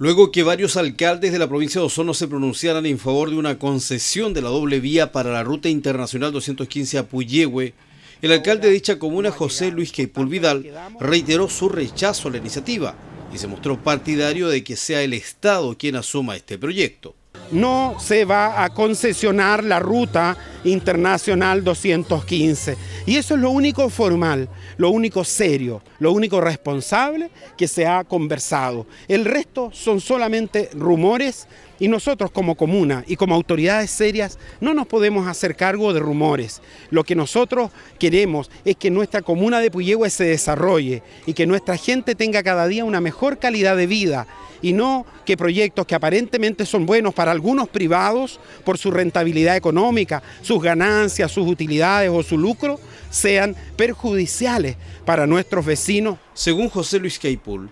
luego que varios alcaldes de la provincia de Osono se pronunciaran en favor de una concesión de la doble vía para la ruta internacional 215 a Puyehue, el alcalde de dicha comuna, José Luis Queipul Vidal, reiteró su rechazo a la iniciativa y se mostró partidario de que sea el Estado quien asuma este proyecto. No se va a concesionar la ruta Internacional 215. Y eso es lo único formal, lo único serio, lo único responsable que se ha conversado. El resto son solamente rumores y nosotros como comuna y como autoridades serias no nos podemos hacer cargo de rumores. Lo que nosotros queremos es que nuestra comuna de Puyehue se desarrolle y que nuestra gente tenga cada día una mejor calidad de vida y no que proyectos que aparentemente son buenos para algunos privados por su rentabilidad económica, sus ganancias, sus utilidades o su lucro, sean perjudiciales para nuestros vecinos. Según José Luis Caipul,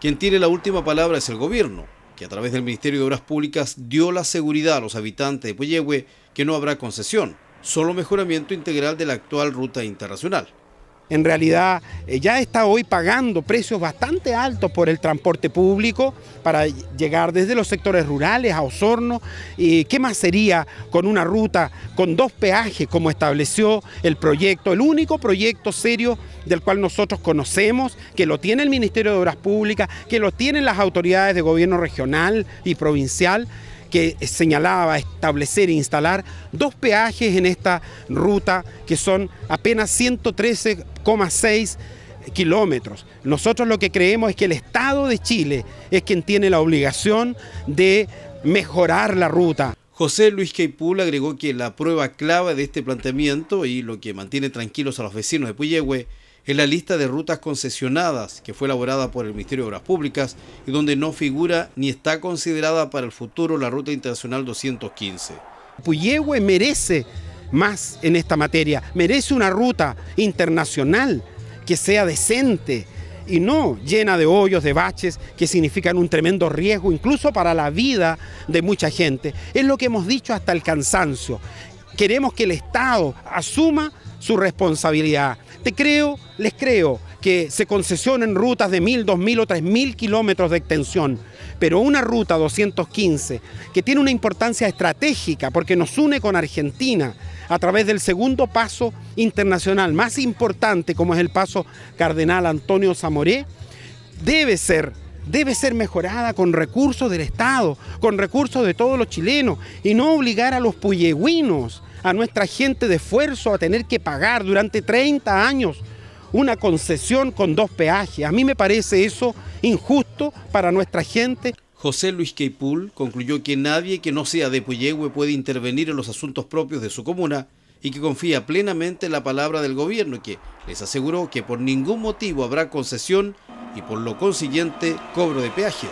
quien tiene la última palabra es el gobierno, que a través del Ministerio de Obras Públicas dio la seguridad a los habitantes de Puyehue que no habrá concesión, solo mejoramiento integral de la actual ruta internacional. En realidad eh, ya está hoy pagando precios bastante altos por el transporte público para llegar desde los sectores rurales a Osorno. ¿Y ¿Qué más sería con una ruta con dos peajes como estableció el proyecto, el único proyecto serio del cual nosotros conocemos, que lo tiene el Ministerio de Obras Públicas, que lo tienen las autoridades de gobierno regional y provincial? que señalaba establecer e instalar dos peajes en esta ruta que son apenas 113,6 kilómetros. Nosotros lo que creemos es que el Estado de Chile es quien tiene la obligación de mejorar la ruta. José Luis Keipul agregó que la prueba clave de este planteamiento y lo que mantiene tranquilos a los vecinos de Puyehue es la lista de rutas concesionadas que fue elaborada por el Ministerio de Obras Públicas y donde no figura ni está considerada para el futuro la Ruta Internacional 215. Puyehue merece más en esta materia, merece una ruta internacional que sea decente y no llena de hoyos, de baches, que significan un tremendo riesgo incluso para la vida de mucha gente. Es lo que hemos dicho hasta el cansancio. Queremos que el Estado asuma su responsabilidad. Te creo, les creo que se concesionen rutas de 1.000, 2.000 o 3.000 kilómetros de extensión, pero una ruta 215 que tiene una importancia estratégica porque nos une con Argentina a través del segundo paso internacional más importante como es el paso Cardenal Antonio Zamoré, debe ser debe ser mejorada con recursos del Estado, con recursos de todos los chilenos y no obligar a los puyegüinos, a nuestra gente de esfuerzo a tener que pagar durante 30 años una concesión con dos peajes. A mí me parece eso injusto para nuestra gente. José Luis Queipul concluyó que nadie que no sea de Puyehue puede intervenir en los asuntos propios de su comuna y que confía plenamente en la palabra del gobierno que les aseguró que por ningún motivo habrá concesión y por lo consiguiente cobro de peajes,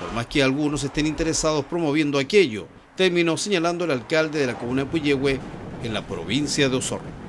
por más que algunos estén interesados promoviendo aquello, terminó señalando el alcalde de la comuna de Puyehue en la provincia de Osorno.